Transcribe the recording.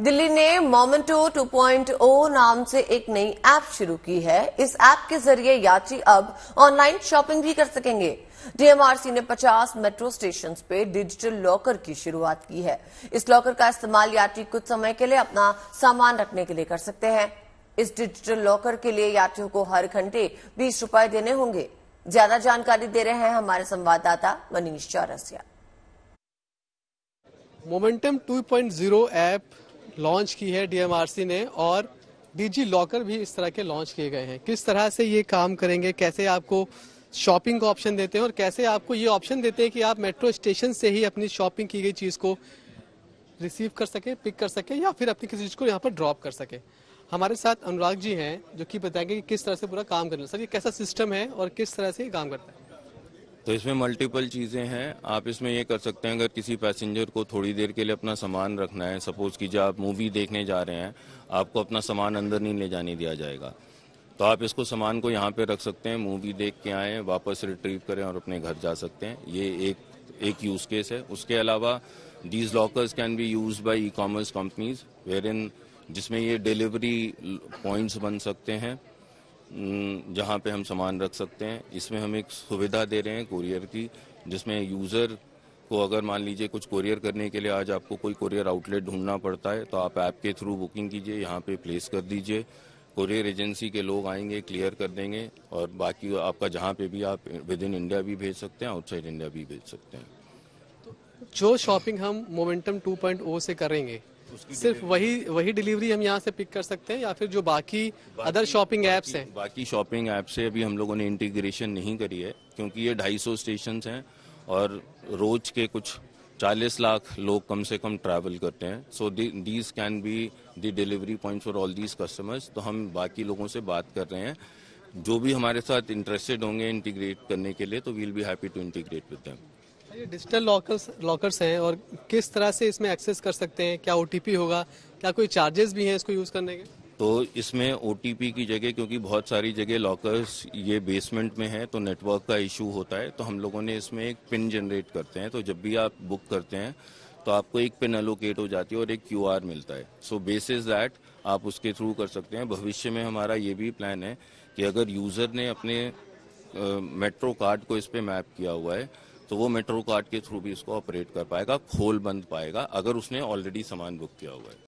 दिल्ली ने मोमेंटो 2.0 नाम से एक नई ऐप शुरू की है इस ऐप के जरिए यात्री अब ऑनलाइन शॉपिंग भी कर सकेंगे डीएमआरसी ने 50 मेट्रो स्टेशन पे डिजिटल लॉकर की शुरुआत की है इस लॉकर का इस्तेमाल यात्री कुछ समय के लिए अपना सामान रखने के लिए कर सकते हैं इस डिजिटल लॉकर के लिए यात्रियों को हर घंटे बीस रूपए देने होंगे ज्यादा जानकारी दे रहे हैं हमारे संवाददाता Manish Chaurasia momentum 2.0 app launch की है डीएमआरसी ने और डिजी लॉकर भी इस तरह के लॉन्च किए गए हैं किस तरह से ये काम करेंगे कैसे आपको शॉपिंग का ऑप्शन देते हैं और कैसे आपको ये ऑप्शन देते हैं कि आप मेट्रो स्टेशन से ही अपनी शॉपिंग की गई चीज़ को रिसीव कर सके पिक कर सके या फिर अपनी किसी चीज़ को यहाँ पर ड्रॉप कर सके हमारे साथ अनुराग जी हैं जो कि बताएंगे कि किस तरह से पूरा काम करना सर ये कैसा सिस्टम है और किस तरह से ये काम करता है तो इसमें मल्टीपल चीज़ें हैं आप इसमें ये कर सकते हैं अगर किसी पैसेंजर को थोड़ी देर के लिए अपना सामान रखना है सपोज़ कीजिए आप मूवी देखने जा रहे हैं आपको अपना सामान अंदर नहीं ले जाने दिया जाएगा तो आप इसको सामान को यहाँ पे रख सकते हैं मूवी देख के आएँ वापस रिट्रीव करें और अपने घर जा सकते हैं ये एक एक यूज़ केस है उसके अलावा these lockers can be used by e commerce companies wherein जिसमें ये डिलीवरी पॉइंट्स बन सकते हैं हम्म, जहाँ पे हम सामान रख सकते हैं इसमें हम एक सुविधा दे रहे हैं कुरियर की जिसमें यूज़र को अगर मान लीजिए कुछ कुरियर करने के लिए आज आपको कोई कुरियर आउटलेट ढूंढना पड़ता है तो आप ऐप के थ्रू बुकिंग कीजिए यहाँ पे प्लेस कर दीजिए कुरियर एजेंसी के लोग आएंगे क्लियर कर देंगे और बाकी आपका जहाँ पे भी आप विद इन इंडिया भी भेज सकते हैं आउटसाइड इंडिया भी भेज सकते हैं तो जो शॉपिंग हम मोमेंटम 2.0 से करेंगे उसकी सिर्फ वही वही डिलीवरी हम यहाँ से पिक कर सकते हैं या फिर जो बाकी, अदर शॉपिंग एप्स हैं बाकी शॉपिंग ऐप से अभी हम लोगों ने इंटीग्रेशन नहीं करी है क्योंकि ये 250 स्टेशन हैं और रोज के कुछ 40 लाख लोग कम से कम ट्रैवल करते हैं so these can be the delivery point for all these customers तो हम बाकी लोगों से बात कर रहे हैं जो भी हमारे साथ इंटरेस्टेड होंगे इंटीग्रेट करने के लिए तो will be happy to integrate with them ये डिजिटल लॉकर्स लॉकर्स हैं और किस तरह से इसमें एक्सेस कर सकते हैं क्या ओ होगा क्या कोई चार्जेस भी हैं इसको यूज़ करने के तो इसमें ओ की जगह क्योंकि बहुत सारी जगह लॉकर्स ये बेसमेंट में है तो नेटवर्क का इशू होता है तो हम लोगों ने इसमें एक पिन जनरेट करते हैं तो जब भी आप बुक करते हैं तो आपको एक पिन एलोकेट हो जाती है और एक क्यू मिलता है सो बेसिस दैट आप उसके थ्रू कर सकते हैं भविष्य में हमारा ये भी प्लान है कि अगर यूज़र ने अपने मेट्रो uh, कार्ड को इस पर मैप किया हुआ है तो वो मेट्रो कार्ड के थ्रू भी उसको ऑपरेट कर पाएगा खोल बंद पाएगा अगर उसने ऑलरेडी सामान बुक किया हुआ है